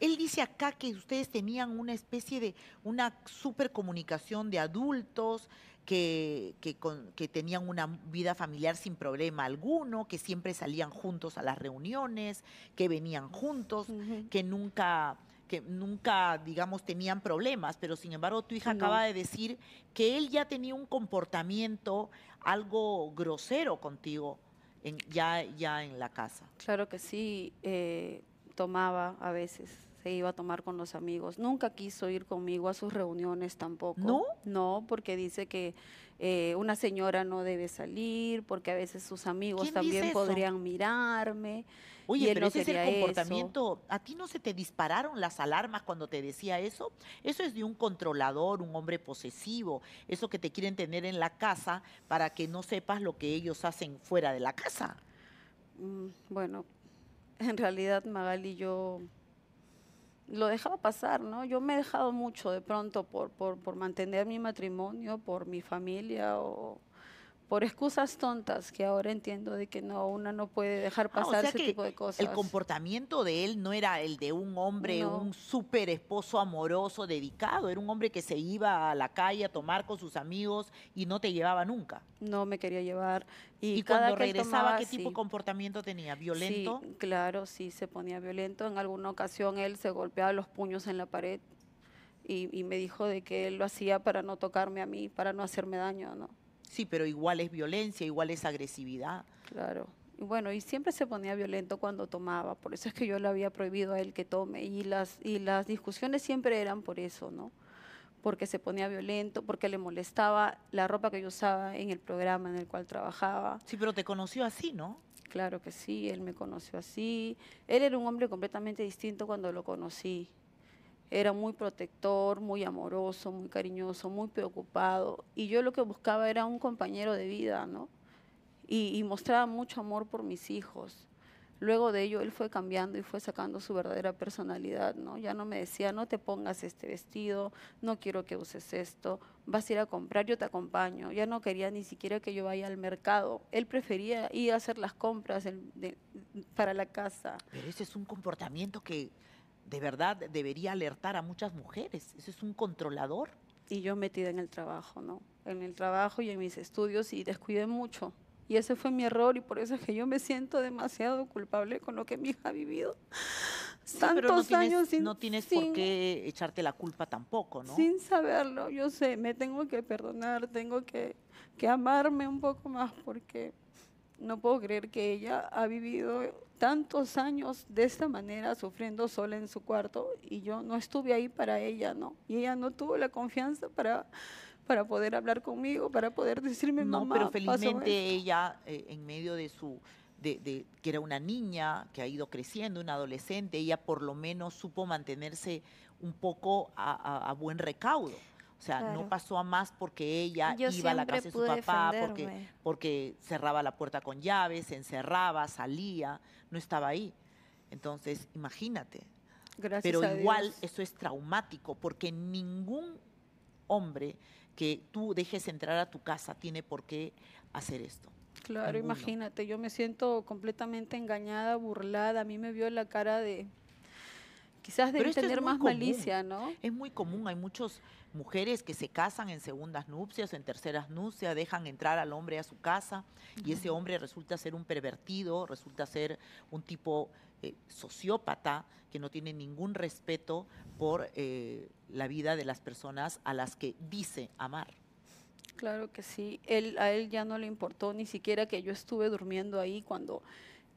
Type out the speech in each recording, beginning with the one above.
Él dice acá que ustedes tenían una especie de, una comunicación de adultos, que, que, tenían una vida familiar sin problema alguno, que siempre salían juntos a las reuniones, que venían juntos, que nunca que nunca, digamos, tenían problemas, pero sin embargo tu hija acaba de decir que él ya tenía un comportamiento algo grosero contigo ya, ya en la casa. Claro que sí. Eh, tomaba a veces, se iba a tomar con los amigos. Nunca quiso ir conmigo a sus reuniones tampoco. ¿No? No, porque dice que eh, una señora no debe salir, porque a veces sus amigos también podrían mirarme. Oye, pero ese es el comportamiento. ¿A ti no se te dispararon las alarmas cuando te decía eso? Eso es de un controlador, un hombre posesivo, eso que te quieren tener en la casa para que no sepas lo que ellos hacen fuera de la casa. Mm, bueno, en realidad Magali yo lo dejaba pasar, ¿no? Yo me he dejado mucho de pronto por, por, por mantener mi matrimonio, por mi familia o por excusas tontas que ahora entiendo de que no una no puede dejar ah, pasar ese tipo de cosas. El comportamiento de él no era el de un hombre, un súper esposo amoroso, dedicado, era un hombre que se iba a la calle a tomar con sus amigos y no te llevaba nunca. No me quería llevar y, cada cuando regresaba qué tipo de comportamiento tenía, violento. claro, sí se ponía violento, en alguna ocasión él se golpeaba los puños en la pared. Y, y me dijo de que él lo hacía para no tocarme a mí, para no hacerme daño, ¿no? Sí, pero igual es violencia, igual es agresividad. Claro. Y bueno, y siempre se ponía violento cuando tomaba, por eso es que yo le había prohibido a él que tome y las y las discusiones siempre eran por eso, ¿no? Porque se ponía violento, porque le molestaba la ropa que yo usaba en el programa en el cual trabajaba. Sí, pero te conoció así, ¿no? Claro que sí, él me conoció así. Él era un hombre completamente distinto cuando lo conocí. Era muy protector, muy amoroso, muy cariñoso, muy preocupado. Y yo lo que buscaba era un compañero de vida, ¿no? Y, mostraba mucho amor por mis hijos. Luego de ello, él fue cambiando y fue sacando su verdadera personalidad, ¿no? Ya no me decía, no te pongas este vestido, no quiero que uses esto, vas a ir a comprar, yo te acompaño. Ya no quería ni siquiera que yo vaya al mercado. Él prefería ir a hacer las compras para la casa. Pero ese es un comportamiento que de verdad debería alertar a muchas mujeres. Eso es un controlador. Y yo metida en el trabajo, ¿no? En el trabajo y en mis estudios y descuidé mucho. Y ese fue mi error y por eso es que yo me siento demasiado culpable con lo que mi hija ha vivido. Santos años sin... No tienes que por qué echarte la culpa tampoco, ¿no? Sin saberlo, yo sé, me tengo que perdonar, tengo que, que amarme un poco más porque no puedo creer que ella ha vivido tantos años de esta manera, sufriendo sola en su cuarto, y yo no estuve ahí para ella, ¿no? Y ella no tuvo la confianza para, para poder hablar conmigo, para poder decirme, no, pero felizmente ella, eh, en medio de su... De, que era una niña que ha ido creciendo, una adolescente, ella por lo menos supo mantenerse un poco a buen recaudo. O sea, no pasó a más porque ella iba a la casa de su papá, porque, cerraba la puerta con llaves, se encerraba, salía, no estaba ahí. Entonces, imagínate. Gracias Pero igual eso es traumático porque ningún hombre que tú dejes entrar a tu casa tiene por qué hacer esto. Claro, imagínate, yo me siento completamente engañada, burlada, a mí me vio la cara de, Quizás debe tener más malicia, ¿no? Es muy común, hay muchas mujeres que se casan en segundas nupcias, en terceras nupcias, dejan entrar al hombre a su casa y ese hombre resulta ser un pervertido, resulta ser un tipo eh, sociópata que no tiene ningún respeto por eh, la vida de las personas a las que dice amar. Claro que sí, él, a él ya no le importó ni siquiera que yo estuve durmiendo ahí cuando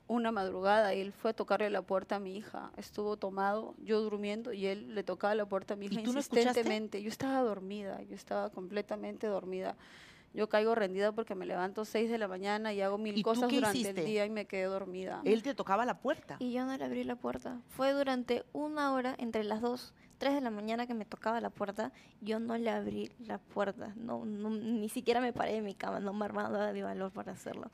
una madrugada él fue a tocarle la puerta a mi hija. Estuvo tomado, yo durmiendo y él le tocaba la puerta a mi hija insistentemente. yo estaba dormida, yo estaba completamente dormida. Yo caigo rendida porque me levanto 6 de la mañana y hago mil cosas durante el día y me quedé dormida. Él te tocaba la puerta. Y yo no le abrí la puerta. Fue durante una hora entre las dos. 3 de la mañana que me tocaba la puerta, yo no le abrí la puerta, no ni siquiera me paré de mi cama, no me armaba de valor para hacerlo.